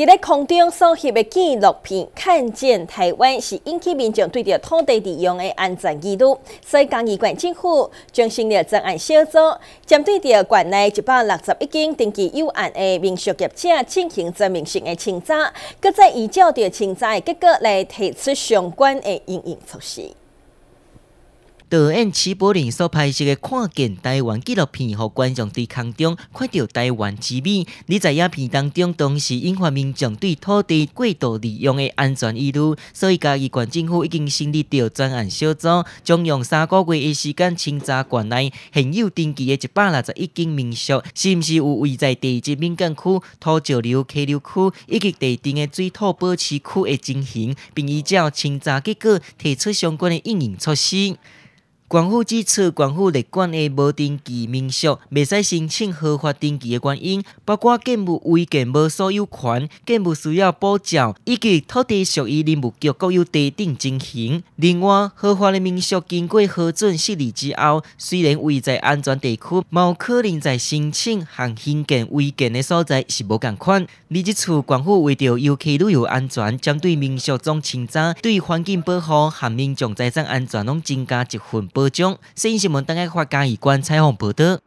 伫咧空中搜寻的纪录片，看见台湾是引起民众对着土地利用的安全疑虑，所以江宜县政府将成立专案小组，针对着县内一百六十一间登记有案的民宿业者进行真民性的清查，各再依照着清查的结果来提出相关的应运措施。导演齐柏林所拍摄的《看见台湾》纪录片，和观众在空中看到台湾之美。你在影片当中，同时引发民众对土地过度利用的安全疑虑，所以嘉义县政府已经成立专案小组，将用三个月的时间清查县内现有登记的一百六十一间民宿，是毋是有位在地级敏感区、土石流溪流区以及地底的水土保持区的情形，并依照清查结果提出相关的应营措施。光户支持光户立管的无登记民宿未使申请合法登记的原因，包括建物违建无所有权、建物需要补缴，以及土地属于林务局国有地等情形。另外，合法的民宿经过核准设立之后，虽然位在安全地区，猫可能在申请含新建违建的所在是无共款。而这处光户为着游客旅游安全，将对民宿总清查，对环境保护含民众财产安全拢增加一份。报章，新闻是门当的画家，以观彩虹报道。